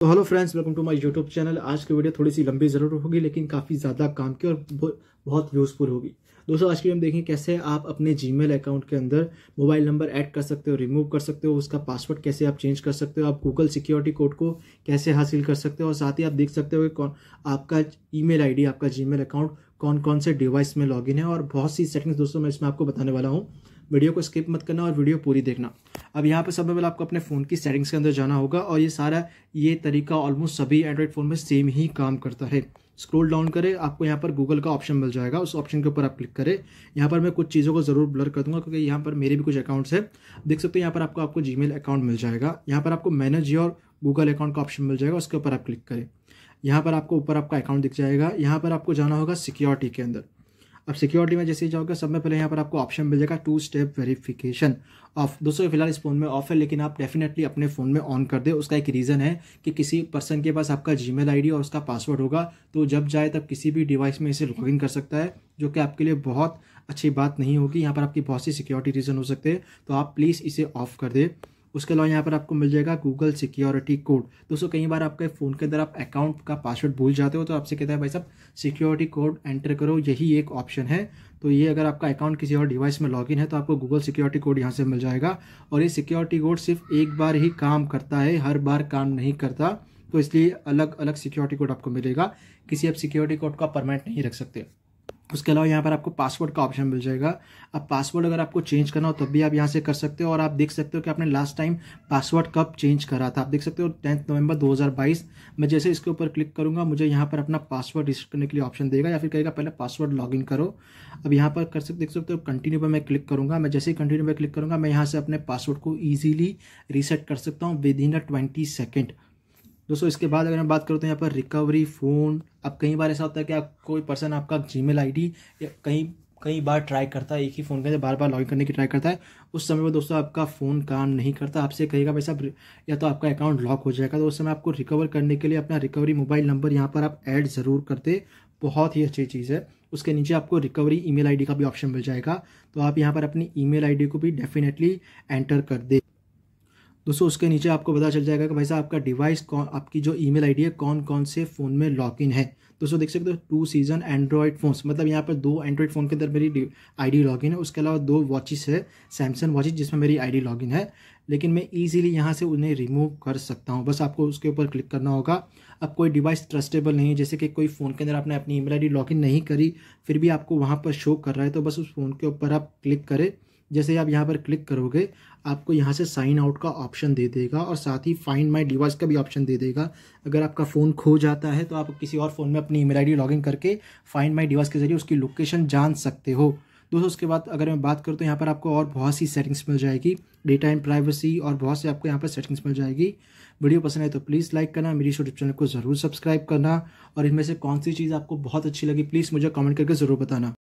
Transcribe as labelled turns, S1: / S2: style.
S1: तो hello friends welcome to my YouTube channel आज की वीडियो थोड़ी सी लंबी ज़रूर होगी लेकिन काफ़ी ज़्यादा काम की और बहुत यूज़फुल होगी दोस्तों आज की हम देखें कैसे आप अपने जीमेल अकाउंट के अंदर मोबाइल नंबर ऐड कर सकते हो रिमूव कर सकते हो उसका पासवर्ड कैसे आप चेंज कर सकते हो आप गूगल सिक्योरिटी कोड को कैसे हासिल कर सकते हो और साथ ही आप देख सकते हो कि कौन आपका ईमेल आईडी आपका जीमेल अकाउंट कौन कौन से डिवाइस में लॉगिन है और बहुत सी सेटिंग्स दोस्तों मैं इसमें आपको बताने वाला हूँ वीडियो को स्किप मत करना और वीडियो पूरी देखना अब यहाँ पर सबसे पहले आपको अपने फ़ोन की सेटिंग्स के अंदर जाना होगा और ये सारा ये तरीका ऑलमोस्ट सभी एंड्रॉयड फ़ोन में सेम ही काम करता है स्क्रॉल डाउन करें आपको यहाँ पर गूगल का ऑप्शन मिल जाएगा उस ऑप्शन के ऊपर आप क्लिक करें यहाँ पर मैं कुछ चीज़ों को ज़रूर ब्लर कर दूंगा क्योंकि यहाँ पर मेरे भी कुछ अकाउंट्स हैं देख सकते हो यहाँ पर आपको आपको जी अकाउंट मिल जाएगा यहाँ पर आपको मैनेज योर गूगल अकाउंट का ऑप्शन मिल जाएगा उसके ऊपर आप क्लिक करें यहाँ पर आपको ऊपर आपका अकाउंट दिख जाएगा यहाँ पर आपको जाना होगा सिक्योरिटी के अंदर अब सिक्योरिटी में जैसे ही जाओगे सब में पहले यहाँ पर आपको ऑप्शन मिल जाएगा टू स्टेप वेरिफिकेशन ऑफ दोस्तों फिलहाल इस फ़ोन में ऑफ है लेकिन आप डेफिनेटली अपने फ़ोन में ऑन कर दे उसका एक रीज़न है कि किसी पर्सन के पास आपका जी मेल और उसका पासवर्ड होगा तो जब जाए तब किसी भी डिवाइस में इसे लॉगिन कर सकता है जो कि आपके लिए बहुत अच्छी बात नहीं होगी यहाँ पर आपकी बहुत सी सिक्योरिटी रीज़न हो सकते हैं तो आप प्लीज़ इसे ऑफ कर दें उसके अलावा यहाँ पर आपको मिल जाएगा गूगल सिक्योरिटी कोड दोस्तों कई बार आपके फ़ोन के अंदर आप अकाउंट का पासवर्ड भूल जाते हो तो आपसे कहता है भाई साहब सिक्योरिटी कोड एंटर करो यही एक ऑप्शन है तो ये अगर आपका अकाउंट किसी और डिवाइस में लॉगिन है तो आपको गूगल सिक्योरिटी कोड यहाँ से मिल जाएगा और ये सिक्योरिटी कोड सिर्फ एक बार ही काम करता है हर बार काम नहीं करता तो इसलिए अलग अलग सिक्योरिटी कोड आपको मिलेगा किसी आप सिक्योरिटी कोड का परमानेंट नहीं रख सकते उसके अलावा यहाँ पर आपको पासवर्ड का ऑप्शन मिल जाएगा अब पासवर्ड अगर आपको चेंज करना हो तब भी आप यहाँ से कर सकते हो और आप देख सकते हो कि आपने लास्ट टाइम पासवर्ड कब चेंज करा था आप देख सकते हो टेंथ नवंबर 2022 मैं जैसे इसके ऊपर क्लिक करूँगा मुझे यहाँ पर अपना पासवर्ड रजिस्टर करने के लिए ऑप्शन देगा या फिर कहेगा पहले पासवर्ड इन करो अब यहाँ पर कर सकते देख सकते हो कंटिन्यू पर मैं क्लिक करूँगा मैं जैसे ही कंटिन्यू पर क्लिक करूँगा मैं यहाँ से अपने पासवर्ड को ईजिली रीसेट कर सकता हूँ within a twenty second दोस्तों इसके बाद अगर मैं बात करूँ तो यहाँ पर रिकवरी फ़ोन अब कई बार ऐसा होता है कि आप कोई पर्सन आपका जी मेल या कहीं कई बार ट्राई करता है एक ही फ़ोन के अंदर बार बार लॉगिन करने की ट्राई करता है उस समय में दोस्तों आपका फ़ोन काम नहीं करता आपसे कहेगा भाई साहब या तो आपका अकाउंट लॉक हो जाएगा तो उस समय आपको रिकवर करने के लिए अपना रिकवरी मोबाइल नंबर यहाँ पर आप ऐड ज़रूर करते बहुत ही अच्छी चीज़ है उसके नीचे आपको रिकवरी ईमेल आईडी का भी ऑप्शन मिल जाएगा तो आप यहाँ पर अपनी ईमेल आईडी को भी डेफिनेटली एंटर कर दे दोस्तों उसके नीचे आपको पता चल जाएगा कि भाई साहब आपका डिवाइस कौन आपकी जो ईमेल आईडी है कौन कौन से फ़ोन में लॉग इन है दोस्तों देख सकते हो टू सीजन एंड्रॉयड फ़ोन्स मतलब यहाँ पर दो एंड्रॉयड फ़ोन के अंदर मेरी आईडी लॉगिन है उसके अलावा दो वॉचिस है सैमसंग वॉचिस जिसमें मेरी आईडी लॉगिन है लेकिन मैं ईजिली यहाँ से उन्हें रिमूव कर सकता हूँ बस आपको उसके ऊपर क्लिक करना होगा अब कोई डिवाइस ट्रस्टेबल नहीं है जैसे कि कोई फ़ोन के अंदर आपने अपनी ईमेल आईडी लॉगिन नहीं करी फिर भी आपको वहाँ पर शो कर रहा है तो बस उस फ़ोन के ऊपर आप क्लिक करें जैसे आप यहाँ पर क्लिक करोगे आपको यहाँ से साइन आउट का ऑप्शन दे देगा और साथ ही फाइंड माय डिवाइस का भी ऑप्शन दे देगा अगर आपका फ़ोन खो जाता है तो आप किसी और फ़ोन में अपनी ईमेल आईडी लॉगिन करके फाइंड माय डिवाइस के जरिए उसकी लोकेशन जान सकते हो दोस्तों उसके बाद अगर मैं बात करूँ तो यहाँ पर आपको और बहुत सी सेटिंग्स मिल जाएगी डेटा एंड प्राइवेसी और बहुत से आपको यहाँ पर सेटिंग्स मिल जाएगी वीडियो पसंद है तो प्लीज़ लाइक करना मेरी यूट्यूब चैनल को ज़रूर सब्सक्राइब करना और इनमें से कौन सी चीज़ आपको बहुत अच्छी लगी प्लीज़ मुझे कमेंट करके ज़रूर बताना